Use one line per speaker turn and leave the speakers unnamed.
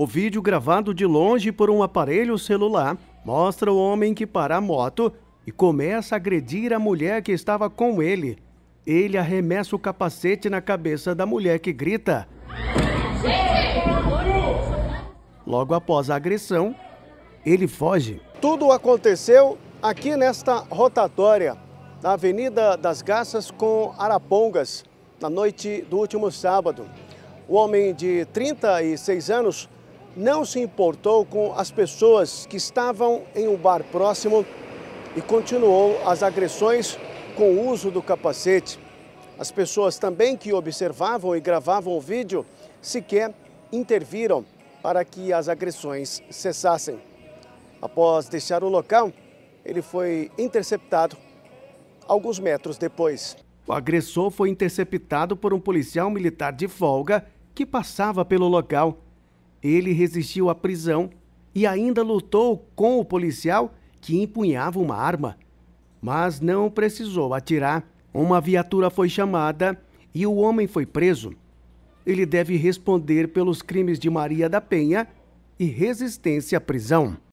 O vídeo gravado de longe por um aparelho celular mostra o homem que para a moto e começa a agredir a mulher que estava com ele. Ele arremessa o capacete na cabeça da mulher que grita. Logo após a agressão, ele foge. Tudo aconteceu aqui nesta rotatória, na Avenida das Garças com Arapongas, na noite do último sábado. O homem de 36 anos não se importou com as pessoas que estavam em um bar próximo e continuou as agressões com o uso do capacete. As pessoas também que observavam e gravavam o vídeo sequer interviram para que as agressões cessassem. Após deixar o local, ele foi interceptado alguns metros depois. O agressor foi interceptado por um policial militar de folga que passava pelo local. Ele resistiu à prisão e ainda lutou com o policial que empunhava uma arma. Mas não precisou atirar. Uma viatura foi chamada e o homem foi preso. Ele deve responder pelos crimes de Maria da Penha e resistência à prisão.